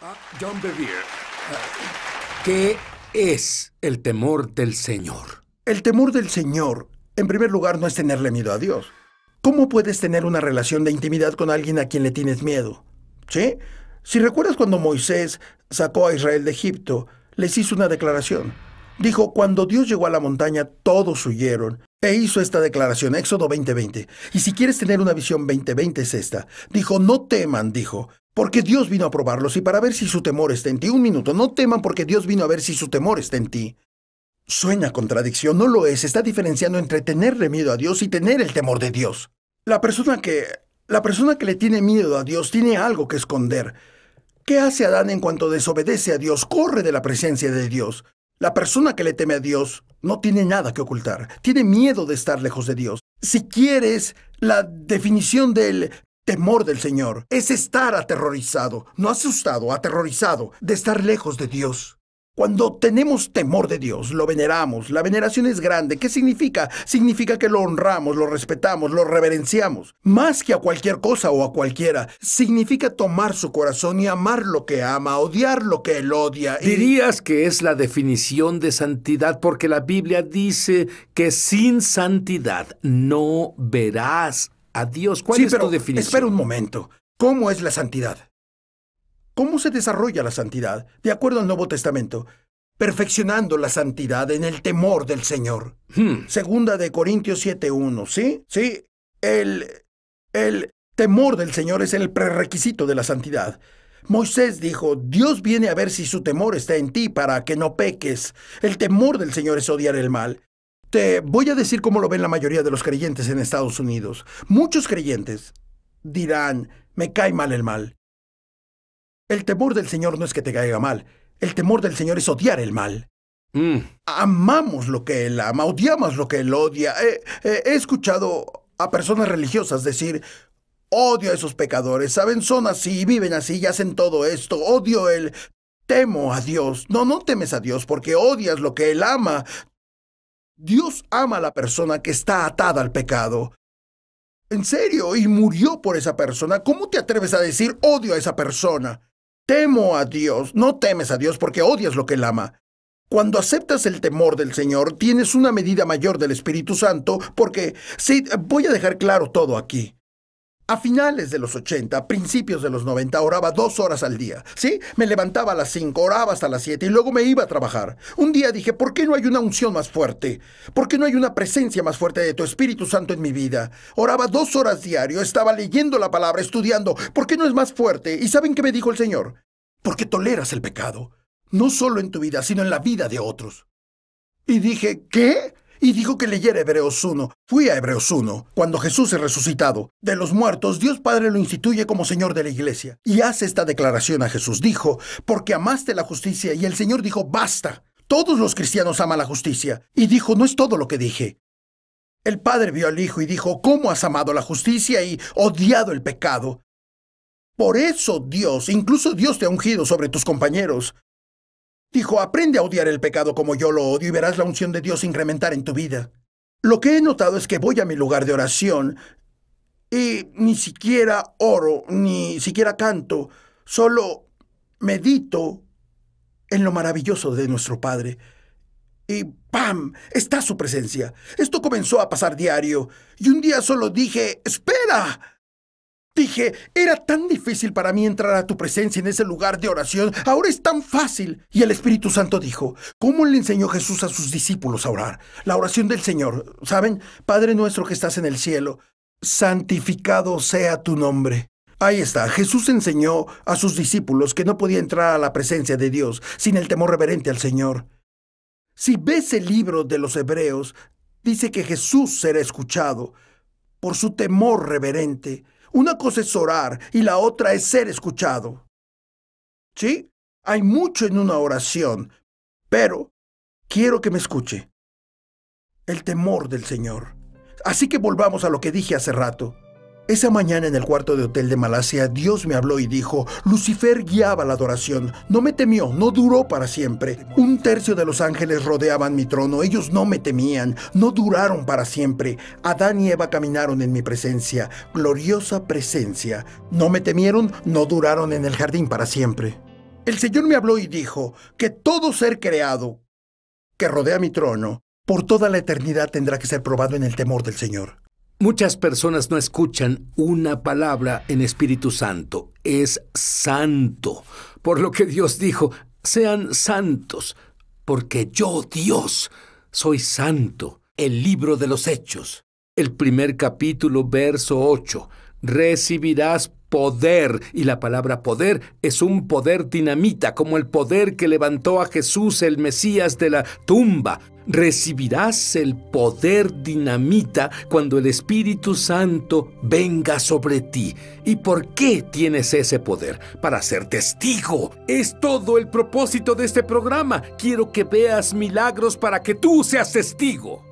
Ah, John Bevere. Ah, ¿Qué es el temor del Señor? El temor del Señor, en primer lugar, no es tenerle miedo a Dios. ¿Cómo puedes tener una relación de intimidad con alguien a quien le tienes miedo? ¿Sí? Si recuerdas cuando Moisés sacó a Israel de Egipto, les hizo una declaración. Dijo, cuando Dios llegó a la montaña, todos huyeron. E hizo esta declaración, Éxodo 20:20. Y si quieres tener una visión 20:20 es esta. Dijo, no teman, dijo, porque Dios vino a probarlos y para ver si su temor está en ti. Un minuto, no teman porque Dios vino a ver si su temor está en ti. Suena contradicción, no lo es. Está diferenciando entre tenerle miedo a Dios y tener el temor de Dios. La persona que la persona que le tiene miedo a Dios tiene algo que esconder. ¿Qué hace Adán en cuanto desobedece a Dios? Corre de la presencia de Dios. La persona que le teme a Dios no tiene nada que ocultar. Tiene miedo de estar lejos de Dios. Si quieres, la definición del temor del Señor, es estar aterrorizado, no asustado, aterrorizado de estar lejos de Dios. Cuando tenemos temor de Dios, lo veneramos, la veneración es grande. ¿Qué significa? Significa que lo honramos, lo respetamos, lo reverenciamos, más que a cualquier cosa o a cualquiera. Significa tomar su corazón y amar lo que ama, odiar lo que él odia. Dirías que es la definición de santidad porque la Biblia dice que sin santidad no verás Dios. ¿Cuál es pero tu definición? Espera un momento. ¿Cómo es la santidad? ¿Cómo se desarrolla la santidad? De acuerdo al Nuevo Testamento, perfeccionando la santidad en el temor del Señor. Hmm. Segunda de Corintios 7.1, ¿sí? Sí, el, el temor del Señor es el prerequisito de la santidad. Moisés dijo, Dios viene a ver si su temor está en ti para que no peques. El temor del Señor es odiar el mal. Te voy a decir cómo lo ven la mayoría de los creyentes en Estados Unidos. Muchos creyentes dirán, me cae mal el mal. El temor del Señor no es que te caiga mal. El temor del Señor es odiar el mal. Mm. Amamos lo que Él ama, odiamos lo que Él odia. He, escuchado a personas religiosas decir, odio a esos pecadores, saben, son así, viven así y hacen todo esto, odio Él, Temo a Dios. No, no temes a Dios porque odias lo que Él ama. Dios ama a la persona que está atada al pecado. En serio, y murió por esa persona. ¿Cómo te atreves a decir odio a esa persona? Temo a Dios. No temes a Dios porque odias lo que él ama. Cuando aceptas el temor del Señor, tienes una medida mayor del Espíritu Santo porque, sí, voy a dejar claro todo aquí. A finales de los 80, principios de los 90, oraba dos horas al día. ¿Sí? Me levantaba a las cinco, oraba hasta las 7 y luego me iba a trabajar. Un día dije, ¿por qué no hay una unción más fuerte? ¿Por qué no hay una presencia más fuerte de tu Espíritu Santo en mi vida? Oraba dos horas diario, estaba leyendo la palabra, estudiando. ¿Por qué no es más fuerte? ¿Y saben qué me dijo el Señor? Porque toleras el pecado. No solo en tu vida, sino en la vida de otros. Y dije, ¿qué? y dijo que leyera Hebreos 1. Fui a Hebreos 1. Cuando Jesús es resucitado de los muertos, Dios Padre lo instituye como Señor de la iglesia. Y hace esta declaración a Jesús. Dijo, porque amaste la justicia. Y el Señor dijo, basta. Todos los cristianos aman la justicia. Y dijo, no es todo lo que dije. El Padre vio al Hijo y dijo, ¿cómo has amado la justicia y odiado el pecado? Por eso Dios, incluso Dios te ha ungido sobre tus compañeros. Dijo, aprende a odiar el pecado como yo lo odio y verás la unción de Dios incrementar en tu vida. Lo que he notado es que voy a mi lugar de oración y ni siquiera oro, ni siquiera canto, solo medito en lo maravilloso de nuestro Padre. Y ¡pam! está su presencia. Esto comenzó a pasar diario. Y un día solo dije, ¡espera! Dije, era tan difícil para mí entrar a tu presencia en ese lugar de oración, ahora es tan fácil. Y el Espíritu Santo dijo, ¿cómo le enseñó Jesús a sus discípulos a orar? La oración del Señor, ¿saben? Padre nuestro que estás en el cielo, santificado sea tu nombre. Ahí está, Jesús enseñó a sus discípulos que no podía entrar a la presencia de Dios sin el temor reverente al Señor. Si ves el libro de los Hebreos, dice que Jesús será escuchado por su temor reverente. Una cosa es orar y la otra es ser escuchado. ¿Sí? Hay mucho en una oración, pero quiero que me escuche. El temor del Señor. Así que volvamos a lo que dije hace rato. Esa mañana en el cuarto de hotel de Malasia, Dios me habló y dijo, Lucifer guiaba la adoración. No me temió, no duró para siempre. Un tercio de los ángeles rodeaban mi trono, ellos no me temían, no duraron para siempre. Adán y Eva caminaron en mi presencia, gloriosa presencia. No me temieron, no duraron en el jardín para siempre. El Señor me habló y dijo, que todo ser creado que rodea mi trono, por toda la eternidad tendrá que ser probado en el temor del Señor. Muchas personas no escuchan una palabra en Espíritu Santo. Es santo. Por lo que Dios dijo, sean santos, porque yo, Dios, soy santo. El libro de los Hechos, el primer capítulo, verso 8. Recibirás poder. Y la palabra poder es un poder dinamita, como el poder que levantó a Jesús el Mesías de la tumba recibirás el poder dinamita cuando el Espíritu Santo venga sobre ti. ¿Y por qué tienes ese poder? Para ser testigo. Es todo el propósito de este programa. Quiero que veas milagros para que tú seas testigo.